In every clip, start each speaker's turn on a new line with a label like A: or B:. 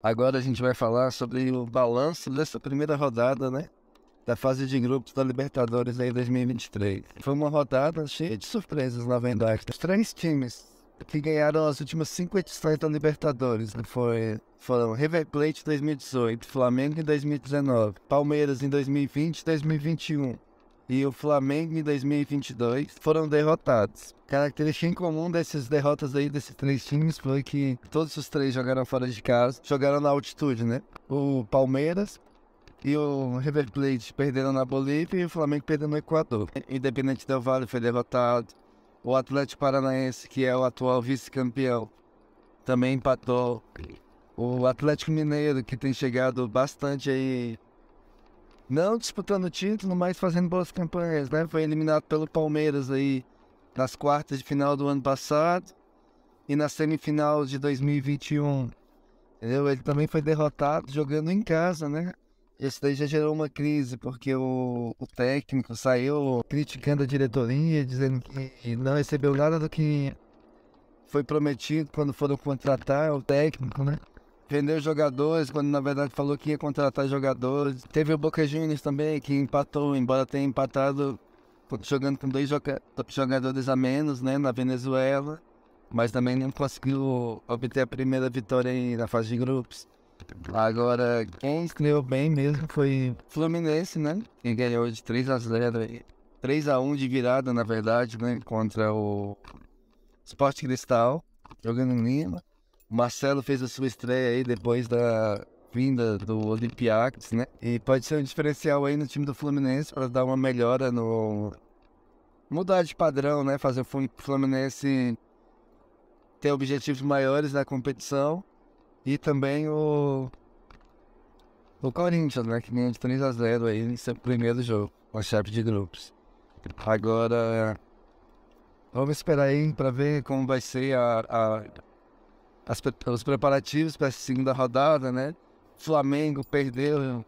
A: Agora a gente vai falar sobre o balanço dessa primeira rodada, né? Da fase de grupos da Libertadores aí 2023. Foi uma rodada cheia de surpresas, na verdade. Os três times que ganharam as últimas cinco edições da Libertadores né, foi, foram River Plate 2018, Flamengo em 2019, Palmeiras em 2020 e 2021 e o Flamengo em 2022 foram derrotados. Característica em comum dessas derrotas aí, desses três times, foi que todos os três jogaram fora de casa, jogaram na altitude, né? O Palmeiras e o River Plate perderam na Bolívia e o Flamengo perdeu no Equador. Independente do Vale foi derrotado. O Atlético Paranaense, que é o atual vice-campeão, também empatou. O Atlético Mineiro, que tem chegado bastante aí não disputando título, mas fazendo boas campanhas, né? Foi eliminado pelo Palmeiras aí nas quartas de final do ano passado e na semifinal de 2021. Entendeu? Ele também foi derrotado jogando em casa, né? Isso daí já gerou uma crise, porque o, o técnico saiu criticando a diretoria, dizendo que não recebeu nada do que foi prometido quando foram contratar o técnico, né? vendeu jogadores quando na verdade falou que ia contratar jogadores. Teve o Boca Juniors também, que empatou, embora tenha empatado jogando com dois jogadores a menos né, na Venezuela, mas também não conseguiu obter a primeira vitória aí na fase de grupos. Agora, quem escreveu bem mesmo foi Fluminense, né? Que ganhou de 3 a 0 3 a 1 de virada, na verdade, né? Contra o Sport Cristal, jogando em Lima. Marcelo fez a sua estreia aí depois da vinda do Olympiacos, né? E pode ser um diferencial aí no time do Fluminense para dar uma melhora no mudar de padrão, né? Fazer o Fluminense ter objetivos maiores na competição e também o o Corinthians, né? Que ganha de 3 a 0 aí nesse primeiro jogo, a chave de grupos. Agora vamos esperar aí para ver como vai ser a, a as, os preparativos para essa segunda rodada, né? Flamengo perdeu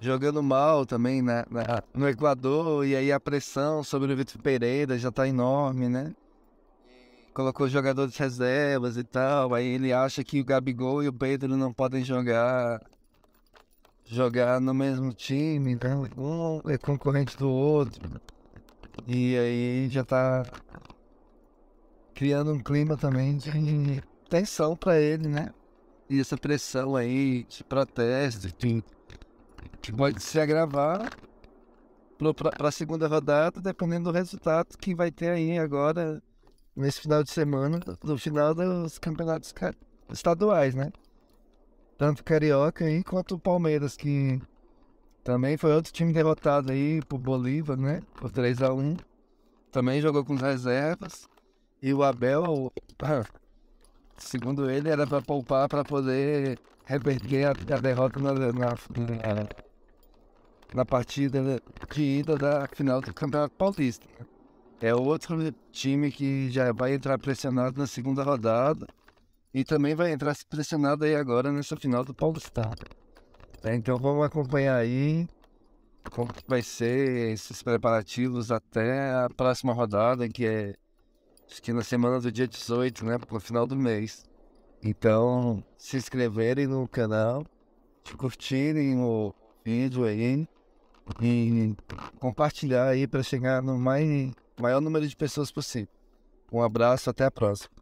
A: jogando mal também na, né? na, no Equador, e aí a pressão sobre o Vitor Pereira já está enorme, né? Colocou jogadores reservas e tal, aí ele acha que o Gabigol e o Pedro não podem jogar jogar no mesmo time, então um é concorrente do outro. E aí já está criando um clima também de atenção para ele, né? E essa pressão aí de protesto, enfim, que pode se agravar para a segunda rodada, dependendo do resultado que vai ter aí agora, nesse final de semana, no final dos campeonatos estaduais, né? Tanto Carioca aí quanto o Palmeiras, que também foi outro time derrotado aí por Bolívar, né? Por 3x1. Também jogou com as reservas. E o Abel, segundo ele, era para poupar para poder reverter a, a derrota na, na, na, na partida de ida da final do Campeonato Paulista. É outro time que já vai entrar pressionado na segunda rodada e também vai entrar pressionado aí agora nessa final do Paulista. É, então vamos acompanhar aí como vai ser esses preparativos até a próxima rodada, que é acho que na semana do dia 18, né? Pro final do mês. Então, se inscreverem no canal, curtirem o vídeo aí e compartilhar aí para chegar no mais, maior número de pessoas possível. Um abraço, até a próxima.